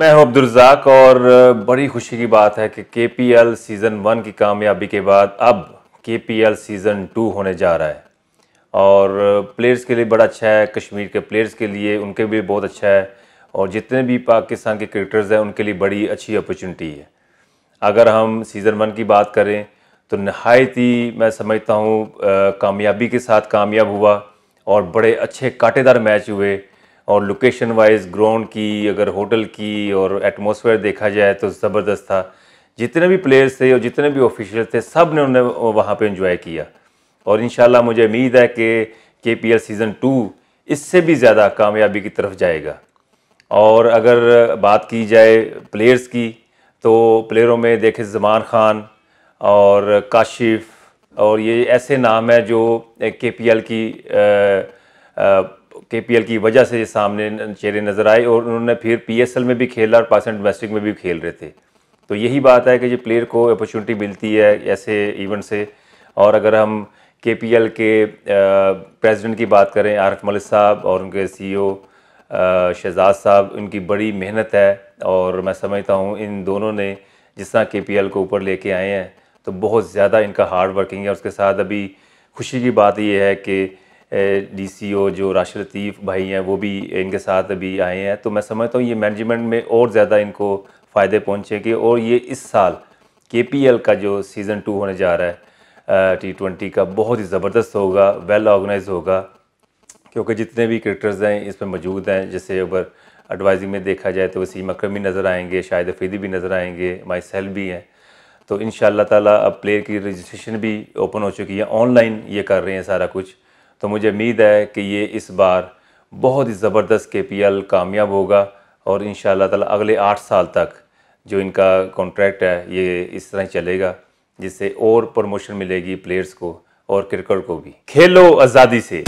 मैं हूं अब्दुलरजाक और बड़ी खुशी की बात है कि के पी एल सीज़न वन की कामयाबी के बाद अब के पी एल सीज़न टू होने जा रहा है और प्लेयर्स के लिए बड़ा अच्छा है कश्मीर के प्लेयर्स के लिए उनके लिए बहुत अच्छा है और जितने भी पाकिस्तान के क्रिकेटर्स हैं उनके लिए बड़ी अच्छी अपॉर्चुनिटी है अगर हम सीज़न वन की बात करें तो नहायत ही मैं समझता हूँ कामयाबी के साथ कामयाब हुआ और बड़े अच्छे कांटेदार मैच हुए और लोकेशन वाइज ग्राउंड की अगर होटल की और एटमोसफेयर देखा जाए तो ज़बरदस्त था जितने भी प्लेयर्स थे और जितने भी ऑफिशियल थे सब ने उन्हें वहाँ पर इन्जॉय किया और इन मुझे उम्मीद है कि के पी एल सीज़न टू इससे भी ज़्यादा कामयाबी की तरफ जाएगा और अगर बात की जाए प्लेयर्स की तो प्लेयरों में देखे जमान खान और काशिफ और ये ऐसे नाम हैं जो के पी एल की आ, आ, के पी एल की वजह से सामने चेहरे नज़र आए और उन्होंने फिर पी एस एल में भी खेला और पाकिस्तान डोमेस्टिक में भी खेल रहे थे तो यही बात है कि जो प्लेयर को अपॉर्चुनिटी मिलती है ऐसे इवेंट से और अगर हम के पी एल के प्रेजिडेंट की बात करें आरफ मलिक साहब और उनके सी ओ शहजाद साहब उनकी बड़ी मेहनत है और मैं समझता हूँ इन दोनों ने जिस तरह के पी एल को ऊपर लेके आए हैं तो बहुत ज़्यादा इनका हार्ड वर्किंग है उसके साथ अभी खुशी की बात यह है कि डीसीओ जो राशि लतीफ़ भाई हैं वो भी इनके साथ अभी आए हैं तो मैं समझता हूँ ये मैनेजमेंट में और ज़्यादा इनको फ़ायदे पहुँचेंगे और ये इस साल के पी एल का जो सीज़न टू होने जा रहा है टी ट्वेंटी का बहुत ही ज़बरदस्त होगा वेल ऑर्गेनाइज होगा क्योंकि जितने भी क्रिकेटर्स हैं इसमें मौजूद हैं जैसे अगर एडवाइजिंग में देखा जाए तो वसीम अक्रम भी नज़र आएंगे शाहिद अफीदी भी नज़र आएंगे माई सेल भी हैं तो इन ताला अब प्लेयर की रजिस्ट्रेशन भी ओपन हो चुकी है ऑनलाइन ये कर रहे हैं सारा कुछ तो मुझे उम्मीद है कि ये इस बार बहुत ही ज़बरदस्त के पी एल कामयाब होगा और इन ताला अगले आठ साल तक जो इनका कॉन्ट्रैक्ट है ये इस तरह चलेगा जिससे और प्रमोशन मिलेगी प्लेयर्स को और क्रिकेट को भी खेलो आज़ादी से